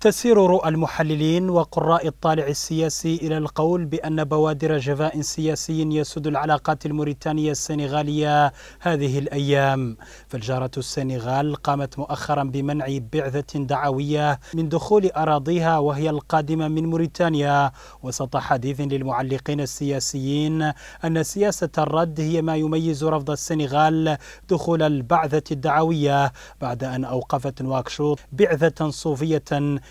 تسير رؤى المحللين وقراء الطالع السياسي إلى القول بأن بوادر جفاء سياسي يسود العلاقات الموريتانية السنغالية هذه الأيام فالجارة السنغال قامت مؤخرا بمنع بعثة دعوية من دخول أراضيها وهي القادمة من موريتانيا وسط حديث للمعلقين السياسيين أن سياسة الرد هي ما يميز رفض السنغال دخول البعثة الدعوية بعد أن أوقفت نواكشوط بعثة صوفية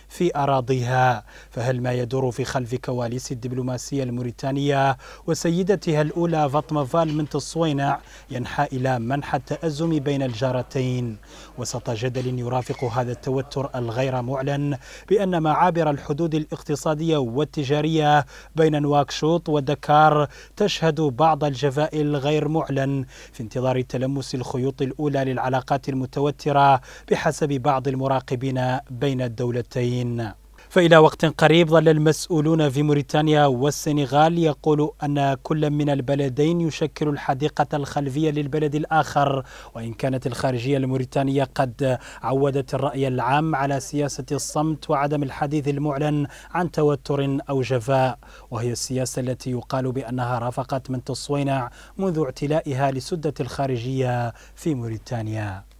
في أراضيها فهل ما يدور في خلف كواليس الدبلوماسية الموريتانية وسيدتها الأولى فاطمة فال من الصوينع ينحى إلى منحى التأزم بين الجارتين وسط جدل يرافق هذا التوتر الغير معلن بأن معابر الحدود الاقتصادية والتجارية بين نواكشوط ودكار تشهد بعض الجفاء الغير معلن في انتظار تلمس الخيوط الأولى للعلاقات المتوترة بحسب بعض المراقبين بين الدولتين اللاجئين فإلى وقت قريب ظل المسؤولون في موريتانيا والسنغال يقول أن كل من البلدين يشكل الحديقة الخلفية للبلد الآخر وإن كانت الخارجية الموريتانية قد عودت الرأي العام على سياسة الصمت وعدم الحديث المعلن عن توتر أو جفاء وهي السياسة التي يقال بأنها رافقت من تصوينع منذ اعتلائها لسدة الخارجية في موريتانيا